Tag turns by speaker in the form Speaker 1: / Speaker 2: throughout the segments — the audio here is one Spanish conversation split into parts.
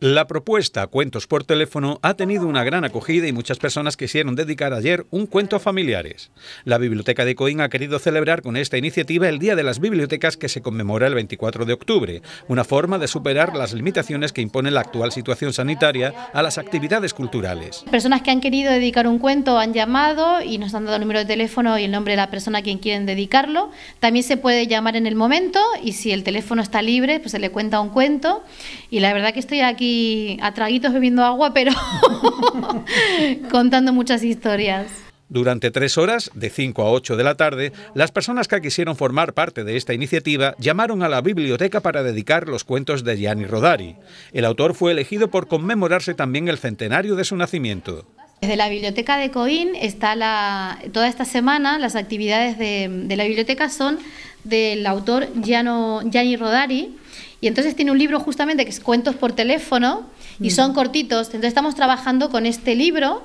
Speaker 1: La propuesta Cuentos por teléfono ha tenido una gran acogida y muchas personas quisieron dedicar ayer un cuento a familiares. La Biblioteca de Coín ha querido celebrar con esta iniciativa el Día de las Bibliotecas que se conmemora el 24 de octubre, una forma de superar las limitaciones que impone la actual situación sanitaria a las actividades culturales.
Speaker 2: Personas que han querido dedicar un cuento han llamado y nos han dado el número de teléfono y el nombre de la persona a quien quieren dedicarlo. También se puede llamar en el momento y si el teléfono está libre, pues se le cuenta un cuento. Y la verdad que estoy aquí a traguitos bebiendo agua, pero contando muchas historias.
Speaker 1: Durante tres horas, de 5 a 8 de la tarde, las personas que quisieron formar parte de esta iniciativa llamaron a la biblioteca para dedicar los cuentos de Gianni Rodari. El autor fue elegido por conmemorarse también el centenario de su nacimiento.
Speaker 2: Desde la biblioteca de Coín está la, toda esta semana las actividades de, la biblioteca son del autor Gianni Rodari y entonces tiene un libro justamente que es Cuentos por teléfono y mm. son cortitos. Entonces estamos trabajando con este libro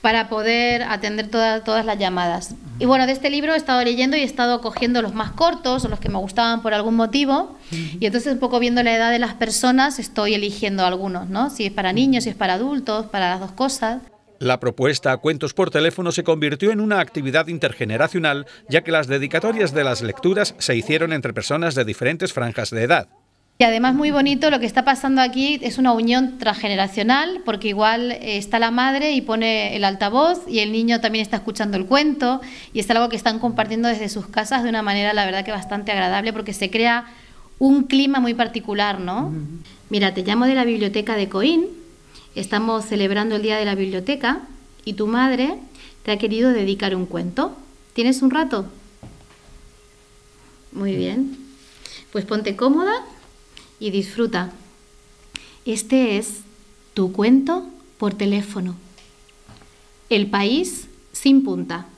Speaker 2: para poder atender todas las llamadas. Y mm. bueno, de este libro he estado leyendo y he estado cogiendo los más cortos o los que me gustaban por algún motivo. Mm. Y entonces un poco viendo la edad de las personas estoy eligiendo algunos, ¿no? Si es para niños, si es para adultos, para las dos cosas.
Speaker 1: La propuesta Cuentos por teléfono se convirtió en una actividad intergeneracional, ya que las dedicatorias de las lecturas se hicieron entre personas de diferentes franjas de edad.
Speaker 2: Y además muy bonito lo que está pasando aquí es una unión transgeneracional, porque igual eh, está la madre y pone el altavoz y el niño también está escuchando el cuento y es algo que están compartiendo desde sus casas de una manera, la verdad, que bastante agradable, porque se crea un clima muy particular, ¿no? Mira, te llamo de la biblioteca de Coín, estamos celebrando el Día de la Biblioteca y tu madre te ha querido dedicar un cuento. ¿Tienes un rato? Muy bien. Pues ponte cómoda y disfruta. Este es tu cuento por teléfono. El país sin punta.